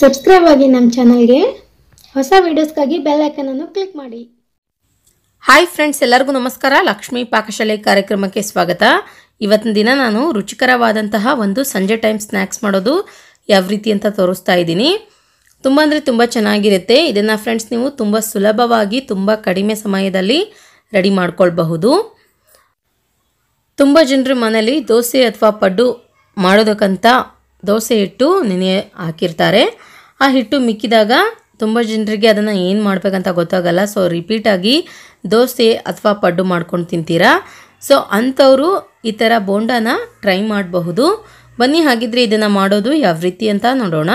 subscribe ಆಗಿ ನಮ್ಮ ಚಾನಲ್ಗೆ ಹೊಸ ವೀಡಿಯೋಸ್ಗಾಗಿ ಬೆಲ್ ಐಕನನ್ನು ಕ್ಲಿಕ್ ಮಾಡಿ ಹಾಯ್ ಫ್ರೆಂಡ್ಸ್ ಎಲ್ಲರಿಗೂ ನಮಸ್ಕಾರ ಲಕ್ಷ್ಮೀ ಪಾಕಶಾಲೆ ಕಾರ್ಯಕ್ರಮಕ್ಕೆ ಸ್ವಾಗತ ಇವತ್ತಿನ ದಿನ ನಾನು ರುಚಿಕರವಾದಂತಹ ಒಂದು ಸಂಜೆ ಟೈಮ್ ಸ್ನ್ಯಾಕ್ಸ್ ಮಾಡೋದು ಯಾವ ರೀತಿ ಅಂತ ತೋರಿಸ್ತಾ ಇದ್ದೀನಿ ತುಂಬ ಅಂದರೆ ತುಂಬ ಚೆನ್ನಾಗಿರುತ್ತೆ ಇದನ್ನು ಫ್ರೆಂಡ್ಸ್ ನೀವು ತುಂಬ ಸುಲಭವಾಗಿ ತುಂಬ ಕಡಿಮೆ ಸಮಯದಲ್ಲಿ ರೆಡಿ ಮಾಡ್ಕೊಳ್ಬಹುದು ತುಂಬ ಜನರು ಮನೇಲಿ ದೋಸೆ ಅಥವಾ ಪಡ್ಡು ಮಾಡೋದಕ್ಕಂತ ದೋಸೆ ಹಿಟ್ಟು ನೆನೆ ಹಾಕಿರ್ತಾರೆ ಆ ಹಿಟ್ಟು ಮಿಕ್ಕಿದಾಗ ತುಂಬ ಜನರಿಗೆ ಅದನ್ನು ಏನು ಮಾಡಬೇಕಂತ ಗೊತ್ತಾಗಲ್ಲ ಸೊ ರಿಪೀಟಾಗಿ ದೋಸೆ ಅಥವಾ ಪಡ್ಡು ಮಾಡ್ಕೊಂಡು ತಿಂತೀರಾ ಸೊ ಅಂಥವರು ಈ ಥರ ಬೋಂಡಾನ ಟ್ರೈ ಮಾಡಬಹುದು ಬನ್ನಿ ಹಾಗಿದ್ರೆ ಇದನ್ನು ಮಾಡೋದು ಯಾವ ರೀತಿ ಅಂತ ನೋಡೋಣ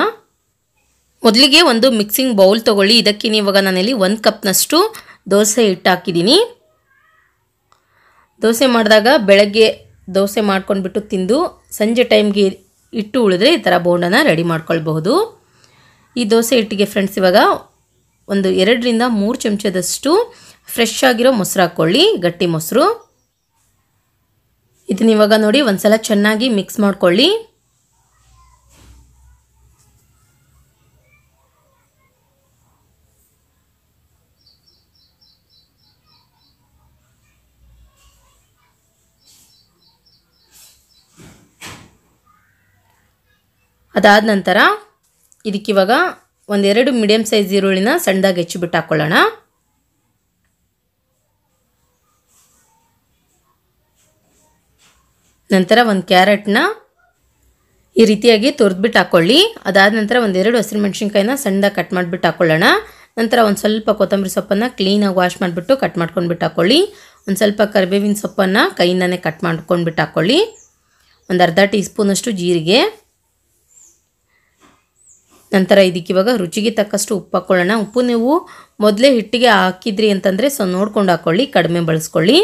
ಮೊದಲಿಗೆ ಒಂದು ಮಿಕ್ಸಿಂಗ್ ಬೌಲ್ ತೊಗೊಳ್ಳಿ ಇದಕ್ಕೆ ಇವಾಗ ನಾನಲ್ಲಿ ಒಂದು ಕಪ್ನಷ್ಟು ದೋಸೆ ಹಿಟ್ಟು ಹಾಕಿದ್ದೀನಿ ದೋಸೆ ಮಾಡಿದಾಗ ಬೆಳಗ್ಗೆ ದೋಸೆ ಮಾಡ್ಕೊಂಡ್ಬಿಟ್ಟು ತಿಂದು ಸಂಜೆ ಟೈಮ್ಗೆ ಇಟ್ಟು ಉಳಿದ್ರೆ ಈ ಥರ ಬೋಂಡನ ರೆಡಿ ಮಾಡ್ಕೊಳ್ಬಹುದು ಈ ದೋಸೆ ಹಿಟ್ಟಿಗೆ ಫ್ರೆಂಡ್ಸ್ ಇವಾಗ ಒಂದು ಎರಡರಿಂದ ಮೂರು ಚಮಚದಷ್ಟು ಫ್ರೆಶ್ ಆಗಿರೋ ಮೊಸರು ಹಾಕ್ಕೊಳ್ಳಿ ಗಟ್ಟಿ ಮೊಸರು ಇದನ್ನ ಇವಾಗ ನೋಡಿ ಒಂದು ಸಲ ಚೆನ್ನಾಗಿ ಮಿಕ್ಸ್ ಮಾಡ್ಕೊಳ್ಳಿ ಅದಾದ ನಂತರ ಇದಕ್ಕಿವಾಗ ಒಂದೆರಡು ಮೀಡಿಯಮ್ ಸೈಜ್ ಈರುಳ್ಳಿನ ಸಣ್ಣದಾಗಿ ಹೆಚ್ಚಿಬಿಟ್ಟು ಹಾಕ್ಕೊಳ್ಳೋಣ ನಂತರ ಒಂದು ಕ್ಯಾರೆಟ್ನ ಈ ರೀತಿಯಾಗಿ ತುರಿದ್ಬಿಟ್ಟು ಹಾಕ್ಕೊಳ್ಳಿ ಅದಾದ ನಂತರ ಒಂದೆರಡು ಹಸಿರು ಮೆಣಸಿನ್ಕಾಯಿನ ಸಣ್ಣದಾಗಿ ಕಟ್ ಮಾಡಿಬಿಟ್ಟು ಹಾಕ್ಕೊಳ್ಳೋಣ ನಂತರ ಒಂದು ಸ್ವಲ್ಪ ಕೊತ್ತಂಬರಿ ಸೊಪ್ಪನ್ನು ಕ್ಲೀನಾಗಿ ವಾಶ್ ಮಾಡಿಬಿಟ್ಟು ಕಟ್ ಮಾಡ್ಕೊಂಡ್ಬಿಟ್ಟು ಹಾಕ್ಕೊಳ್ಳಿ ಒಂದು ಸ್ವಲ್ಪ ಕರಿಬೇವಿನ ಸೊಪ್ಪನ್ನು ಕೈಯಿಂದನೇ ಕಟ್ ಮಾಡ್ಕೊಂಡ್ಬಿಟ್ಟು ಹಾಕ್ಕೊಳ್ಳಿ ಒಂದು ಅರ್ಧ ಟೀ ಸ್ಪೂನಷ್ಟು ಜೀರಿಗೆ ನಂತರ ಇದಕ್ಕೆ ಇವಾಗ ರುಚಿಗೆ ತಕ್ಕಷ್ಟು ಉಪ್ಪು ಹಾಕ್ಕೊಳ್ಳೋಣ ಉಪ್ಪು ನೀವು ಮೊದಲೇ ಹಿಟ್ಟಿಗೆ ಹಾಕಿದ್ರಿ ಅಂತಂದರೆ ಸೊ ನೋಡ್ಕೊಂಡು ಹಾಕ್ಕೊಳ್ಳಿ ಕಡಿಮೆ ಬಳಸ್ಕೊಳ್ಳಿ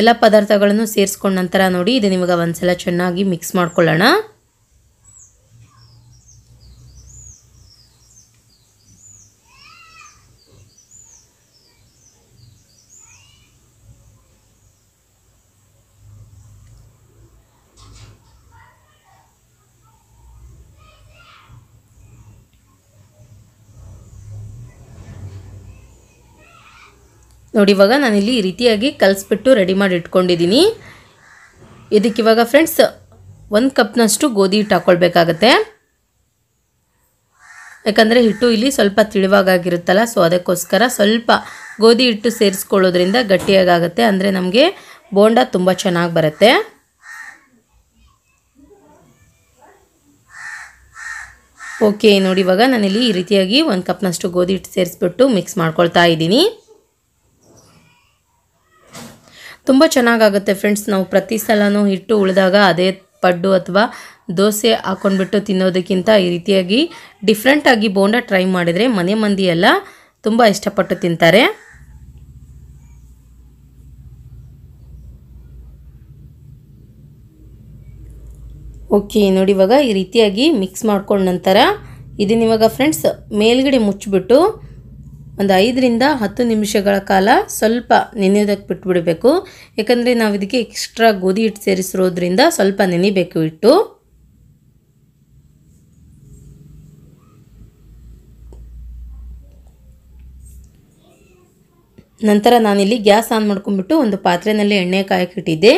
ಎಲ್ಲ ಪದಾರ್ಥಗಳನ್ನು ಸೇರಿಸ್ಕೊಂಡ ನಂತರ ನೋಡಿ ನಿಮಗೆ ಒಂದು ಒಂದ್ಸಲ ಚೆನ್ನಾಗಿ ಮಿಕ್ಸ್ ಮಾಡ್ಕೊಳ್ಳೋಣ ನೋಡಿ ಇವಾಗ ನಾನಿಲ್ಲಿ ಈ ರೀತಿಯಾಗಿ ಕಲಿಸ್ಬಿಟ್ಟು ರೆಡಿ ಮಾಡಿ ಇಟ್ಕೊಂಡಿದ್ದೀನಿ ಇದಕ್ಕಿವಾಗ ಫ್ರೆಂಡ್ಸ್ ಒಂದು ಕಪ್ನಷ್ಟು ಗೋಧಿ ಹಿಟ್ಟು ಹಾಕ್ಕೊಳ್ಬೇಕಾಗತ್ತೆ ಯಾಕಂದರೆ ಹಿಟ್ಟು ಇಲ್ಲಿ ಸ್ವಲ್ಪ ತಿಳಿವಾಗಿರುತ್ತಲ್ಲ ಸೊ ಅದಕ್ಕೋಸ್ಕರ ಸ್ವಲ್ಪ ಗೋಧಿ ಹಿಟ್ಟು ಸೇರಿಸ್ಕೊಳ್ಳೋದ್ರಿಂದ ಗಟ್ಟಿಯಾಗುತ್ತೆ ಅಂದರೆ ನಮಗೆ ಬೋಂಡ ತುಂಬ ಚೆನ್ನಾಗಿ ಬರುತ್ತೆ ಓಕೆ ನೋಡಿ ಇವಾಗ ನಾನಿಲ್ಲಿ ಈ ರೀತಿಯಾಗಿ ಒಂದು ಕಪ್ನಷ್ಟು ಗೋಧಿ ಹಿಟ್ಟು ಸೇರಿಸ್ಬಿಟ್ಟು ಮಿಕ್ಸ್ ಮಾಡ್ಕೊಳ್ತಾ ಇದ್ದೀನಿ ತುಂಬ ಚೆನ್ನಾಗಾಗುತ್ತೆ ಫ್ರೆಂಡ್ಸ್ ನಾವು ಪ್ರತಿ ಸಲನೂ ಹಿಟ್ಟು ಉಳಿದಾಗ ಅದೇ ಪಡ್ಡು ಅಥವಾ ದೋಸೆ ಹಾಕೊಂಡ್ಬಿಟ್ಟು ತಿನ್ನೋದಕ್ಕಿಂತ ಈ ರೀತಿಯಾಗಿ ಡಿಫ್ರೆಂಟಾಗಿ ಬೋಂಡ ಟ್ರೈ ಮಾಡಿದರೆ ಮನೆ ಮಂದಿ ಎಲ್ಲ ತುಂಬ ಇಷ್ಟಪಟ್ಟು ತಿಂತಾರೆ ಓಕೆ ನೋಡಿ ಇವಾಗ ಈ ರೀತಿಯಾಗಿ ಮಿಕ್ಸ್ ಮಾಡ್ಕೊಂಡ ನಂತರ ಇದನ್ನ ಫ್ರೆಂಡ್ಸ್ ಮೇಲ್ಗಡೆ ಮುಚ್ಚಿಬಿಟ್ಟು ಒಂದು ಐದರಿಂದ ಹತ್ತು ನಿಮಿಷಗಳ ಕಾಲ ಸ್ವಲ್ಪ ನೆನೆಯೋದಕ್ಕೆ ಬಿಟ್ಬಿಡಬೇಕು ಯಾಕಂದರೆ ನಾವು ಇದಕ್ಕೆ ಎಕ್ಸ್ಟ್ರಾ ಗೋಧಿ ಹಿಟ್ಟು ಸೇರಿಸಿರೋದ್ರಿಂದ ಸ್ವಲ್ಪ ನೆನಿಬೇಕು ಹಿಟ್ಟು ನಂತರ ನಾನಿಲ್ಲಿ ಗ್ಯಾಸ್ ಆನ್ ಮಾಡ್ಕೊಂಬಿಟ್ಟು ಒಂದು ಪಾತ್ರೆಯಲ್ಲಿ ಎಣ್ಣೆ ಕಾಯಕ್ಕಿಟ್ಟಿದ್ದೆ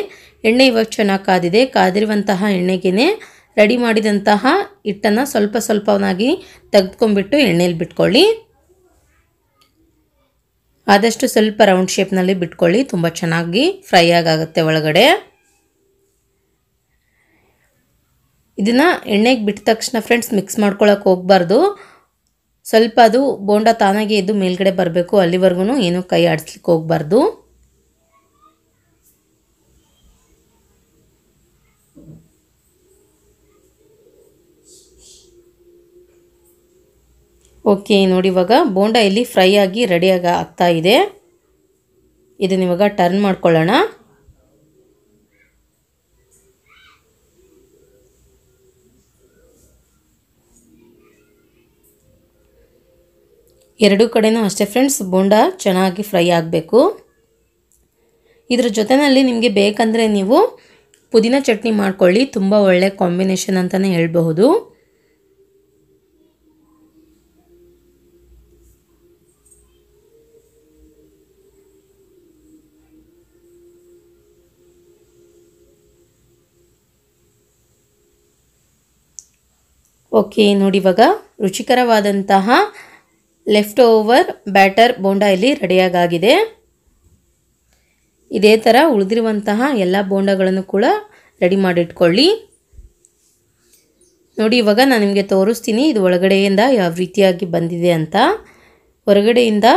ಎಣ್ಣೆ ಇವಾಗ ಚೆನ್ನಾಗಿ ಕಾದಿದೆ ಕಾದಿರುವಂತಹ ಎಣ್ಣೆಗೇ ರೆಡಿ ಮಾಡಿದಂತಹ ಹಿಟ್ಟನ್ನು ಸ್ವಲ್ಪ ಸ್ವಲ್ಪವನ್ನಾಗಿ ತೆಗೆದುಕೊಂಡ್ಬಿಟ್ಟು ಎಣ್ಣೆಯಲ್ಲಿ ಬಿಟ್ಕೊಳ್ಳಿ ಆದಷ್ಟು ಸ್ವಲ್ಪ ರೌಂಡ್ ಶೇಪ್ನಲ್ಲಿ ಬಿಟ್ಕೊಳ್ಳಿ ತುಂಬ ಚೆನ್ನಾಗಿ ಫ್ರೈ ಆಗುತ್ತೆ ಒಳಗಡೆ ಇದನ್ನು ಎಣ್ಣೆಗೆ ಬಿಟ್ಟ ತಕ್ಷಣ ಫ್ರೆಂಡ್ಸ್ ಮಿಕ್ಸ್ ಮಾಡ್ಕೊಳ್ಳೋಕೆ ಹೋಗ್ಬಾರ್ದು ಸ್ವಲ್ಪ ಅದು ಬೋಂಡ ತಾನಾಗೆ ಎದ್ದು ಮೇಲ್ಗಡೆ ಬರಬೇಕು ಅಲ್ಲಿವರೆಗೂ ಏನೂ ಕೈ ಆಡಿಸ್ಲಿಕ್ಕೆ ಹೋಗ್ಬಾರ್ದು ಓಕೆ ನೋಡಿ ಇವಾಗ ಬೋಂಡ ಇಲ್ಲಿ ಫ್ರೈ ಆಗಿ ರೆಡಿಯಾಗಿ ಆಗ್ತಾ ಇದೆ ಇದನ್ನ ಇವಾಗ ಟರ್ನ್ ಮಾಡ್ಕೊಳ್ಳೋಣ ಎರಡು ಕಡೆನೂ ಅಷ್ಟೇ ಫ್ರೆಂಡ್ಸ್ ಬೋಂಡ ಚೆನ್ನಾಗಿ ಫ್ರೈ ಆಗಬೇಕು ಇದರ ಜೊತೆಯಲ್ಲಿ ನಿಮಗೆ ಬೇಕಂದರೆ ನೀವು ಪುದೀನ ಚಟ್ನಿ ಮಾಡ್ಕೊಳ್ಳಿ ತುಂಬ ಒಳ್ಳೆ ಕಾಂಬಿನೇಷನ್ ಅಂತಲೇ ಹೇಳಬಹುದು ಓಕೆ ನೋಡಿ ಇವಾಗ ರುಚಿಕರವಾದಂತಹ ಲೆಫ್ಟ್ ಓವರ್ ಬ್ಯಾಟರ್ ಬೋಂಡ ಇಲ್ಲಿ ರೆಡಿಯಾಗಾಗಿದೆ ಇದೇ ಥರ ಉಳಿದಿರುವಂತಹ ಎಲ್ಲ ಬೋಂಡಗಳನ್ನು ಕೂಡ ರೆಡಿ ಮಾಡಿಟ್ಕೊಳ್ಳಿ ನೋಡಿ ಇವಾಗ ನಾನು ನಿಮಗೆ ತೋರಿಸ್ತೀನಿ ಇದು ಒಳಗಡೆಯಿಂದ ಯಾವ ರೀತಿಯಾಗಿ ಬಂದಿದೆ ಅಂತ ಹೊರಗಡೆಯಿಂದ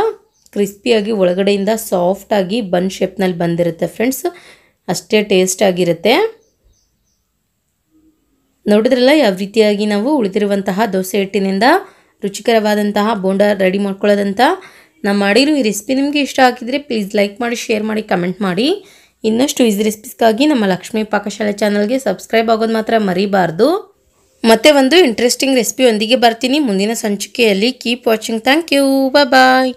ಕ್ರಿಸ್ಪಿಯಾಗಿ ಒಳಗಡೆಯಿಂದ ಸಾಫ್ಟಾಗಿ ಬನ್ ಶೇಪ್ನಲ್ಲಿ ಬಂದಿರುತ್ತೆ ಫ್ರೆಂಡ್ಸ್ ಅಷ್ಟೇ ಟೇಸ್ಟಾಗಿರುತ್ತೆ ನೋಡಿದ್ರಲ್ಲ ಯಾವ ರೀತಿಯಾಗಿ ನಾವು ಉಳಿದಿರುವಂತಹ ದೋಸೆ ಹಿಟ್ಟಿನಿಂದ ರುಚಿಕರವಾದಂತಹ ಬೋಂಡ ರೆಡಿ ಮಾಡ್ಕೊಳ್ಳೋದಂತ ನಾನು ಮಾಡಿರೋ ಈ ರೆಸಿಪಿ ನಿಮಗೆ ಇಷ್ಟ ಆಗಿದ್ರೆ ಪ್ಲೀಸ್ ಲೈಕ್ ಮಾಡಿ ಶೇರ್ ಮಾಡಿ ಕಮೆಂಟ್ ಮಾಡಿ ಇನ್ನಷ್ಟು ಈಸಿ ರೆಸಿಪೀಸ್ಗಾಗಿ ನಮ್ಮ ಲಕ್ಷ್ಮೀ ಪಾಕಶಾಲೆ ಚಾನಲ್ಗೆ ಸಬ್ಸ್ಕ್ರೈಬ್ ಆಗೋದು ಮಾತ್ರ ಮರಿಬಾರ್ದು ಮತ್ತೆ ಒಂದು ಇಂಟ್ರೆಸ್ಟಿಂಗ್ ಒಂದಿಗೆ ಬರ್ತೀನಿ ಮುಂದಿನ ಸಂಚಿಕೆಯಲ್ಲಿ keep watching thank you bye